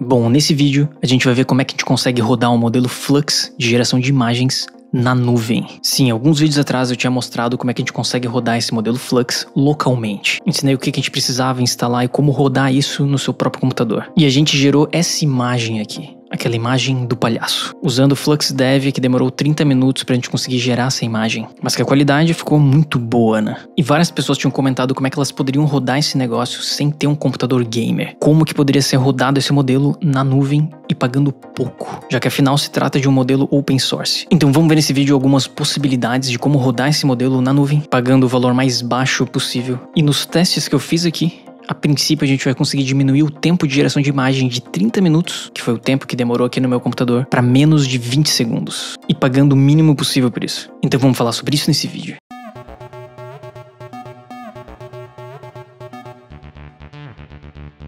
Bom, nesse vídeo a gente vai ver como é que a gente consegue rodar um modelo Flux de geração de imagens na nuvem. Sim, alguns vídeos atrás eu tinha mostrado como é que a gente consegue rodar esse modelo Flux localmente. Ensinei o que a gente precisava instalar e como rodar isso no seu próprio computador. E a gente gerou essa imagem aqui aquela imagem do palhaço, usando o FluxDev que demorou 30 minutos pra gente conseguir gerar essa imagem, mas que a qualidade ficou muito boa, né? E várias pessoas tinham comentado como é que elas poderiam rodar esse negócio sem ter um computador gamer. Como que poderia ser rodado esse modelo na nuvem e pagando pouco, já que afinal se trata de um modelo open source. Então vamos ver nesse vídeo algumas possibilidades de como rodar esse modelo na nuvem, pagando o valor mais baixo possível. E nos testes que eu fiz aqui, a princípio, a gente vai conseguir diminuir o tempo de geração de imagem de 30 minutos, que foi o tempo que demorou aqui no meu computador, para menos de 20 segundos, e pagando o mínimo possível por isso. Então vamos falar sobre isso nesse vídeo.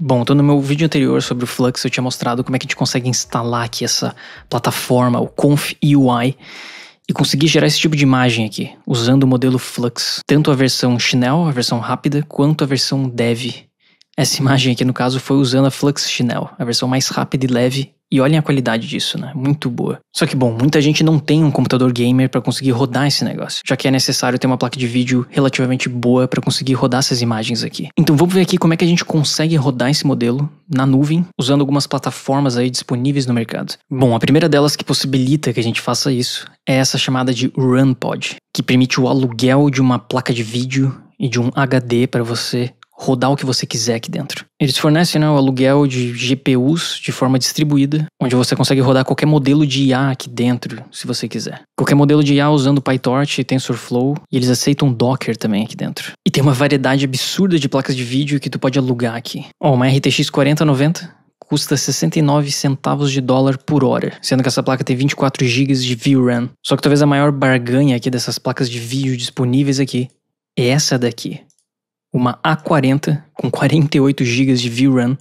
Bom, então no meu vídeo anterior sobre o Flux eu tinha mostrado como é que a gente consegue instalar aqui essa plataforma, o Conf UI, e consegui gerar esse tipo de imagem aqui, usando o modelo Flux, tanto a versão Chinel, a versão rápida, quanto a versão Dev. Essa imagem aqui, no caso, foi usando a Flux Chinel, a versão mais rápida e leve e olhem a qualidade disso, né? Muito boa. Só que, bom, muita gente não tem um computador gamer para conseguir rodar esse negócio, já que é necessário ter uma placa de vídeo relativamente boa para conseguir rodar essas imagens aqui. Então vamos ver aqui como é que a gente consegue rodar esse modelo na nuvem, usando algumas plataformas aí disponíveis no mercado. Bom, a primeira delas que possibilita que a gente faça isso é essa chamada de RunPod, que permite o aluguel de uma placa de vídeo e de um HD para você rodar o que você quiser aqui dentro. Eles fornecem né, o aluguel de GPUs de forma distribuída, onde você consegue rodar qualquer modelo de IA aqui dentro, se você quiser. Qualquer modelo de IA usando PyTorch e TensorFlow, e eles aceitam Docker também aqui dentro. E tem uma variedade absurda de placas de vídeo que tu pode alugar aqui. Ó, uma RTX 4090 custa 69 centavos de dólar por hora, sendo que essa placa tem 24 GB de VRAM. Só que talvez a maior barganha aqui dessas placas de vídeo disponíveis aqui é essa daqui uma A40 com 48 GB de VRAM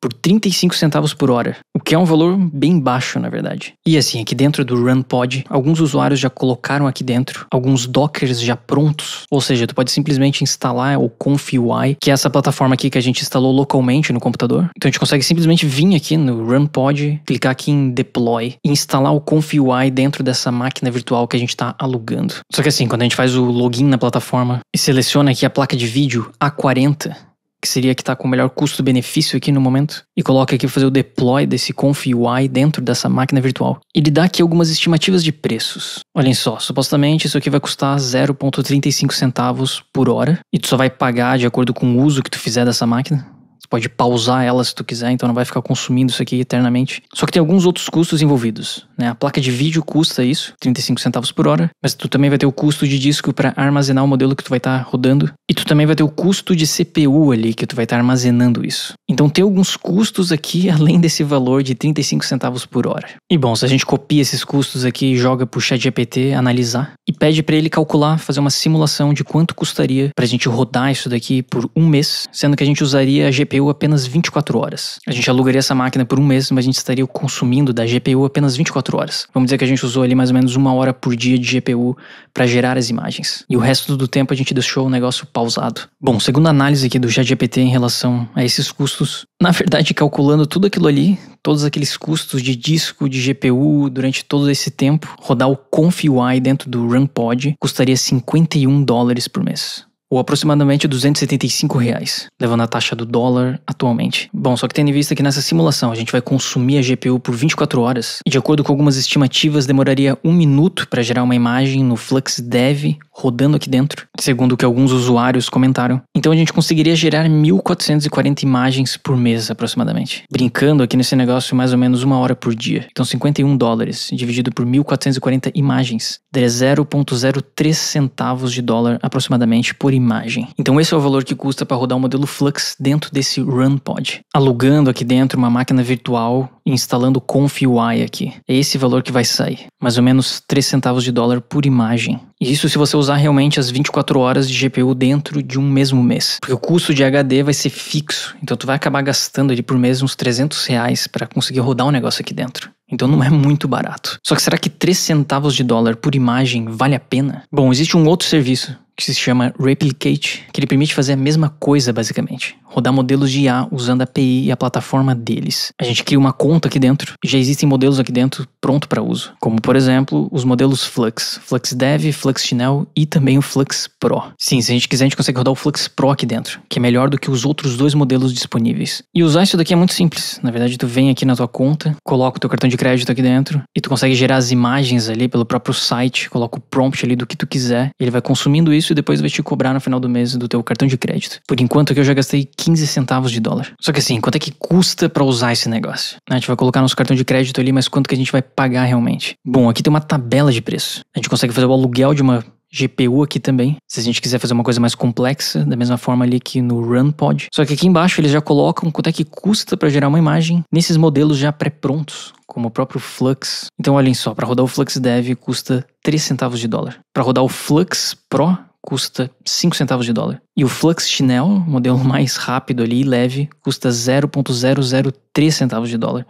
por 35 centavos por hora que é um valor bem baixo, na verdade. E assim, aqui dentro do RunPod, alguns usuários já colocaram aqui dentro alguns dockers já prontos, ou seja, tu pode simplesmente instalar o ConfUI, que é essa plataforma aqui que a gente instalou localmente no computador. Então a gente consegue simplesmente vir aqui no RunPod, clicar aqui em Deploy e instalar o ConfUI dentro dessa máquina virtual que a gente está alugando. Só que assim, quando a gente faz o login na plataforma e seleciona aqui a placa de vídeo A40, que seria que está com o melhor custo-benefício aqui no momento, e coloca aqui fazer o deploy desse conf UI dentro dessa máquina virtual. Ele dá aqui algumas estimativas de preços. Olhem só, supostamente isso aqui vai custar 0,35 centavos por hora, e tu só vai pagar de acordo com o uso que tu fizer dessa máquina pode pausar ela se tu quiser, então não vai ficar consumindo isso aqui eternamente. Só que tem alguns outros custos envolvidos, né? A placa de vídeo custa isso, 35 centavos por hora, mas tu também vai ter o custo de disco para armazenar o modelo que tu vai estar tá rodando e tu também vai ter o custo de CPU ali que tu vai estar tá armazenando isso. Então tem alguns custos aqui além desse valor de 35 centavos por hora. E bom, se a gente copia esses custos aqui e joga pro ChatGPT analisar e pede para ele calcular, fazer uma simulação de quanto custaria pra gente rodar isso daqui por um mês, sendo que a gente usaria a GPU GPU apenas 24 horas. A gente alugaria essa máquina por um mês, mas a gente estaria consumindo da GPU apenas 24 horas. Vamos dizer que a gente usou ali mais ou menos uma hora por dia de GPU para gerar as imagens. E o resto do tempo a gente deixou o negócio pausado. Bom, a análise aqui do ChatGPT em relação a esses custos, na verdade, calculando tudo aquilo ali, todos aqueles custos de disco, de GPU, durante todo esse tempo, rodar o ConfUI dentro do RunPod custaria 51 dólares por mês ou aproximadamente 275 reais, levando a taxa do dólar atualmente. Bom, só que tendo em vista que nessa simulação a gente vai consumir a GPU por 24 horas, e de acordo com algumas estimativas demoraria um minuto para gerar uma imagem no Flux Dev rodando aqui dentro, segundo o que alguns usuários comentaram. Então a gente conseguiria gerar 1440 imagens por mês aproximadamente, brincando aqui nesse negócio mais ou menos uma hora por dia. Então 51 dólares dividido por 1440 imagens de 0,03 centavos de dólar aproximadamente por imagem. Então esse é o valor que custa para rodar o modelo Flux dentro desse RunPod. Alugando aqui dentro uma máquina virtual e instalando ConfUI aqui. É esse valor que vai sair, mais ou menos 3 centavos de dólar por imagem. Isso se você usar realmente as 24 horas de GPU dentro de um mesmo mês. Porque o custo de HD vai ser fixo, então tu vai acabar gastando ali por mês uns 300 reais para conseguir rodar um negócio aqui dentro. Então não é muito barato. Só que será que 3 centavos de dólar por imagem vale a pena? Bom, existe um outro serviço que se chama Replicate, que ele permite fazer a mesma coisa basicamente, rodar modelos de IA usando a API e a plataforma deles. A gente cria uma conta aqui dentro e já existem modelos aqui dentro pronto para uso, como por exemplo os modelos Flux, Flux Dev, Flux Channel e também o Flux Pro. Sim, se a gente quiser a gente consegue rodar o Flux Pro aqui dentro, que é melhor do que os outros dois modelos disponíveis. E usar isso daqui é muito simples. Na verdade, tu vem aqui na tua conta, coloca o teu cartão de crédito aqui dentro e tu consegue gerar as imagens ali pelo próprio site, coloca o prompt ali do que tu quiser, ele vai consumindo isso isso e depois vai te cobrar no final do mês do teu cartão de crédito. Por enquanto aqui eu já gastei 15 centavos de dólar. Só que assim, quanto é que custa para usar esse negócio? Né, a gente vai colocar nosso cartão de crédito ali, mas quanto que a gente vai pagar realmente? Bom, aqui tem uma tabela de preço. A gente consegue fazer o aluguel de uma GPU aqui também, se a gente quiser fazer uma coisa mais complexa, da mesma forma ali que no RunPod. Só que aqui embaixo eles já colocam quanto é que custa para gerar uma imagem nesses modelos já pré-prontos, como o próprio Flux. Então olhem só, para rodar o Flux Dev custa 3 centavos de dólar. Para rodar o Flux Pro custa 5 centavos de dólar. E o Flux Chinel, modelo mais rápido ali e leve, custa 0.003 centavos de dólar.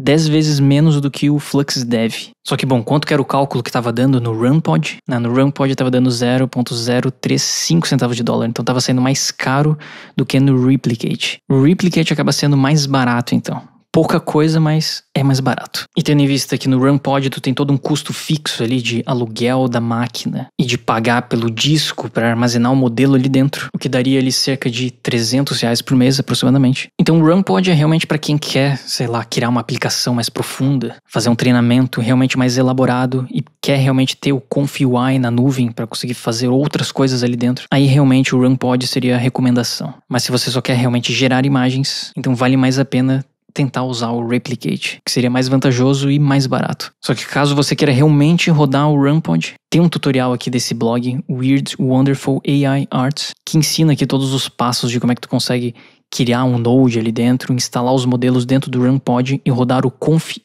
10 vezes menos do que o Flux Dev. Só que, bom, quanto que era o cálculo que estava dando no RunPod? Não, no RunPod estava dando 0,035 centavos de dólar, então estava sendo mais caro do que no Replicate. O Replicate acaba sendo mais barato, então pouca coisa, mas é mais barato. E tendo em vista que no RunPod tu tem todo um custo fixo ali de aluguel da máquina e de pagar pelo disco para armazenar o modelo ali dentro, o que daria ali cerca de 300 reais por mês aproximadamente. Então o RunPod é realmente para quem quer, sei lá, criar uma aplicação mais profunda, fazer um treinamento realmente mais elaborado e quer realmente ter o ConfUI na nuvem para conseguir fazer outras coisas ali dentro. Aí realmente o RunPod seria a recomendação. Mas se você só quer realmente gerar imagens, então vale mais a pena tentar usar o Replicate, que seria mais vantajoso e mais barato. Só que caso você queira realmente rodar o RunPod, tem um tutorial aqui desse blog, Weird Wonderful AI Arts, que ensina aqui todos os passos de como é que tu consegue criar um node ali dentro, instalar os modelos dentro do RunPod e rodar o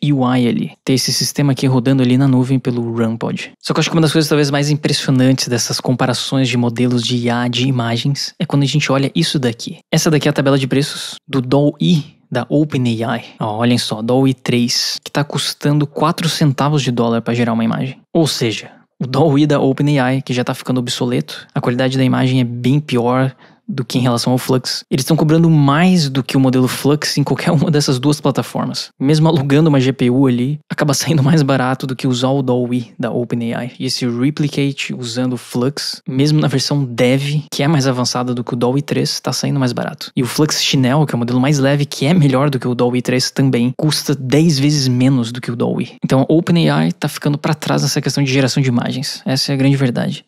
UI ali. Ter esse sistema aqui rodando ali na nuvem pelo RunPod. Só que eu acho que uma das coisas talvez mais impressionantes dessas comparações de modelos de IA de imagens é quando a gente olha isso daqui. Essa daqui é a tabela de preços do DALL-E da OpenAI. Oh, olhem só, DALL-E 3, que está custando 4 centavos de dólar para gerar uma imagem. Ou seja, o DALL-E da OpenAI, que já está ficando obsoleto, a qualidade da imagem é bem pior, do que em relação ao Flux. Eles estão cobrando mais do que o modelo Flux em qualquer uma dessas duas plataformas. Mesmo alugando uma GPU ali, acaba saindo mais barato do que usar o DALL-E da OpenAI. E esse Replicate usando Flux, mesmo na versão Dev, que é mais avançada do que o DALL-E 3, está saindo mais barato. E o Flux Chinel, que é o modelo mais leve, que é melhor do que o DALL-E 3 também, custa 10 vezes menos do que o DALL-E. Então a OpenAI está ficando para trás nessa questão de geração de imagens. Essa é a grande verdade.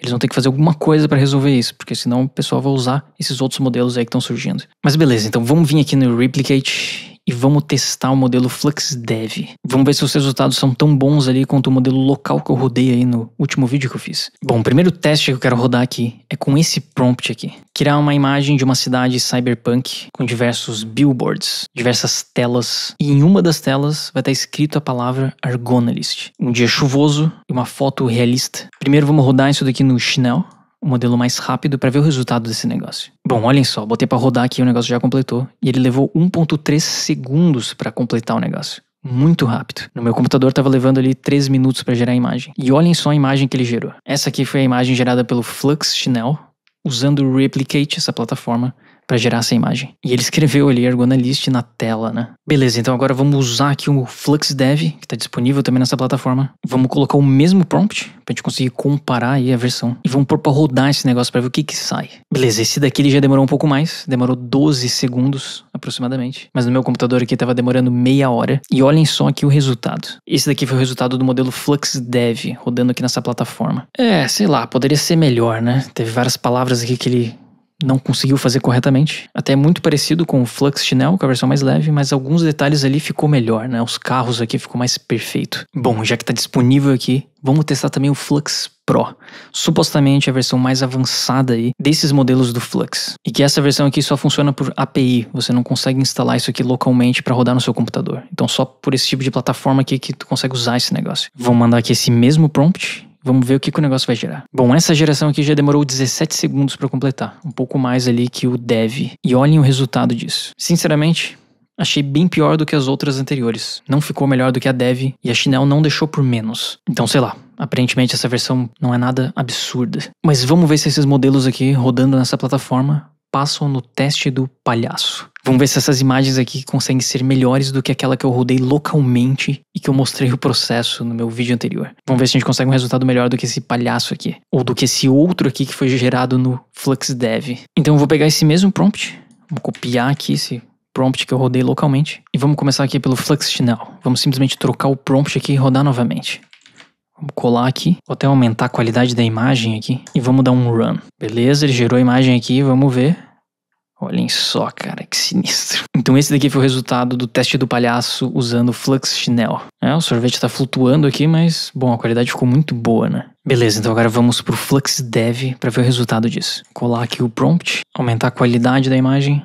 Eles vão ter que fazer alguma coisa para resolver isso, porque senão o pessoal vai usar esses outros modelos aí que estão surgindo. Mas beleza, então vamos vir aqui no Replicate e vamos testar o modelo FluxDev. Vamos ver se os resultados são tão bons ali quanto o modelo local que eu rodei aí no último vídeo que eu fiz. Bom, o primeiro teste que eu quero rodar aqui é com esse prompt aqui. Criar uma imagem de uma cidade cyberpunk com diversos billboards, diversas telas, e em uma das telas vai estar escrito a palavra Argonalist. Um dia chuvoso e uma foto realista. Primeiro vamos rodar isso daqui no Chanel o modelo mais rápido para ver o resultado desse negócio. Bom, olhem só, botei para rodar aqui, o negócio já completou e ele levou 1.3 segundos para completar o negócio. Muito rápido. No meu computador estava levando ali 3 minutos para gerar a imagem. E olhem só a imagem que ele gerou. Essa aqui foi a imagem gerada pelo Flux Chinel, usando o Replicate, essa plataforma, para gerar essa imagem. E ele escreveu ali Ergonalyst na tela, né? Beleza, então agora vamos usar aqui o FluxDev, que está disponível também nessa plataforma. Vamos colocar o mesmo prompt para a gente conseguir comparar aí a versão. E vamos pôr para rodar esse negócio para ver o que que sai. Beleza, esse daqui ele já demorou um pouco mais, demorou 12 segundos aproximadamente. Mas no meu computador aqui estava demorando meia hora. E olhem só aqui o resultado. Esse daqui foi o resultado do modelo FluxDev rodando aqui nessa plataforma. É, sei lá, poderia ser melhor, né? Teve várias palavras aqui que ele não conseguiu fazer corretamente. Até é muito parecido com o Flux Chinel, que é a versão mais leve, mas alguns detalhes ali ficou melhor, né? Os carros aqui ficou mais perfeito. Bom, já que está disponível aqui, vamos testar também o Flux Pro, supostamente é a versão mais avançada aí desses modelos do Flux. E que essa versão aqui só funciona por API, você não consegue instalar isso aqui localmente para rodar no seu computador. Então só por esse tipo de plataforma aqui que tu consegue usar esse negócio. Vou mandar aqui esse mesmo prompt Vamos ver o que, que o negócio vai gerar. Bom, essa geração aqui já demorou 17 segundos para completar, um pouco mais ali que o dev. E olhem o resultado disso. Sinceramente, Achei bem pior do que as outras anteriores. Não ficou melhor do que a Dev e a Chinel não deixou por menos. Então, sei lá, aparentemente essa versão não é nada absurda. Mas vamos ver se esses modelos aqui rodando nessa plataforma passam no teste do palhaço. Vamos ver se essas imagens aqui conseguem ser melhores do que aquela que eu rodei localmente e que eu mostrei o processo no meu vídeo anterior. Vamos ver se a gente consegue um resultado melhor do que esse palhaço aqui, ou do que esse outro aqui que foi gerado no FluxDev. Então eu vou pegar esse mesmo prompt, vou copiar aqui esse prompt que eu rodei localmente e vamos começar aqui pelo FluxChannel. Vamos simplesmente trocar o prompt aqui e rodar novamente. Vamos colar aqui, vou até aumentar a qualidade da imagem aqui e vamos dar um run. Beleza, ele gerou a imagem aqui, vamos ver. Olhem só, cara, que sinistro. Então esse daqui foi o resultado do teste do palhaço usando Flux Chinel. É, o sorvete tá flutuando aqui, mas, bom, a qualidade ficou muito boa, né? Beleza, então agora vamos pro Flux Dev para ver o resultado disso. Colar aqui o prompt, aumentar a qualidade da imagem,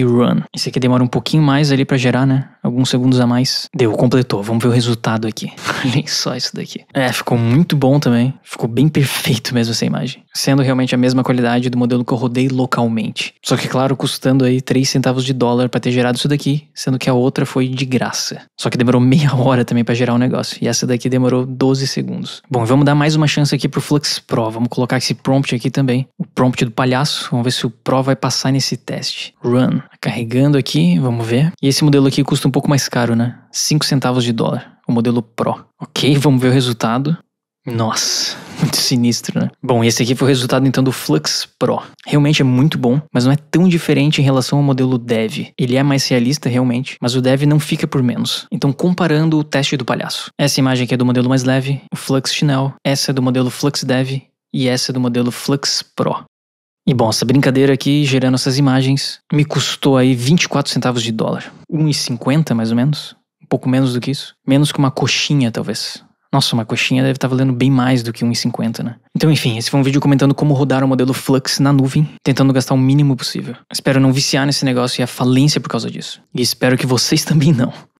e run. Esse aqui demora um pouquinho mais ali para gerar, né? Alguns segundos a mais. Deu, completou. Vamos ver o resultado aqui. Olhem só isso daqui. É, ficou muito bom também. Ficou bem perfeito mesmo essa imagem. Sendo realmente a mesma qualidade do modelo que eu rodei localmente. Só que, claro, custando aí 3 centavos de dólar para ter gerado isso daqui, sendo que a outra foi de graça. Só que demorou meia hora também para gerar o um negócio. E essa daqui demorou 12 segundos. Bom, vamos dar mais uma chance aqui pro Flux Pro. Vamos colocar esse prompt aqui também. O prompt do palhaço. Vamos ver se o Pro vai passar nesse teste. Run. Carregando aqui, vamos ver. E esse modelo aqui custa um pouco mais caro, né? 5 centavos de dólar, o modelo Pro. Ok, vamos ver o resultado. Nossa, muito sinistro, né? Bom, esse aqui foi o resultado então do Flux Pro. Realmente é muito bom, mas não é tão diferente em relação ao modelo Dev. Ele é mais realista realmente, mas o Dev não fica por menos. Então, comparando o teste do palhaço. Essa imagem aqui é do modelo mais leve, o Flux Chanel. essa é do modelo Flux Dev e essa é do modelo Flux Pro. E bom, essa brincadeira aqui, gerando essas imagens, me custou aí 24 centavos de dólar. 1,50 mais ou menos. Um pouco menos do que isso. Menos que uma coxinha, talvez. Nossa, uma coxinha deve estar tá valendo bem mais do que 1,50, né? Então, enfim, esse foi um vídeo comentando como rodar o modelo Flux na nuvem, tentando gastar o mínimo possível. Espero não viciar nesse negócio e a falência por causa disso. E espero que vocês também não.